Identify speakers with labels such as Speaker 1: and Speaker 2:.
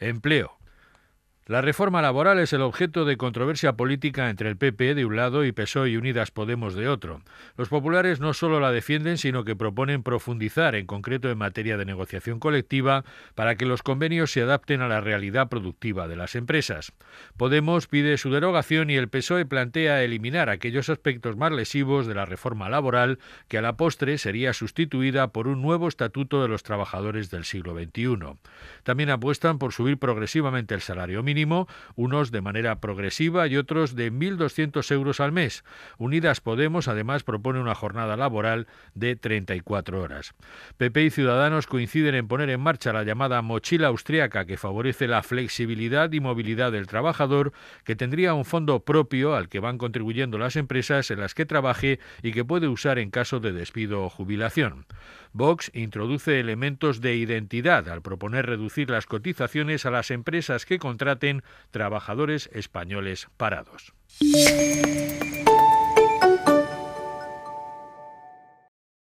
Speaker 1: Empleo. La reforma laboral es el objeto de controversia política entre el PP de un lado y PSOE y Unidas Podemos de otro. Los populares no solo la defienden, sino que proponen profundizar, en concreto en materia de negociación colectiva, para que los convenios se adapten a la realidad productiva de las empresas. Podemos pide su derogación y el PSOE plantea eliminar aquellos aspectos más lesivos de la reforma laboral, que a la postre sería sustituida por un nuevo estatuto de los trabajadores del siglo XXI. También apuestan por subir progresivamente el salario mínimo unos de manera progresiva y otros de 1.200 euros al mes. Unidas Podemos además propone una jornada laboral de 34 horas. PP y Ciudadanos coinciden en poner en marcha la llamada mochila austriaca que favorece la flexibilidad y movilidad del trabajador, que tendría un fondo propio al que van contribuyendo las empresas en las que trabaje y que puede usar en caso de despido o jubilación. Vox introduce elementos de identidad al proponer reducir las cotizaciones a las empresas que contraten trabajadores españoles parados.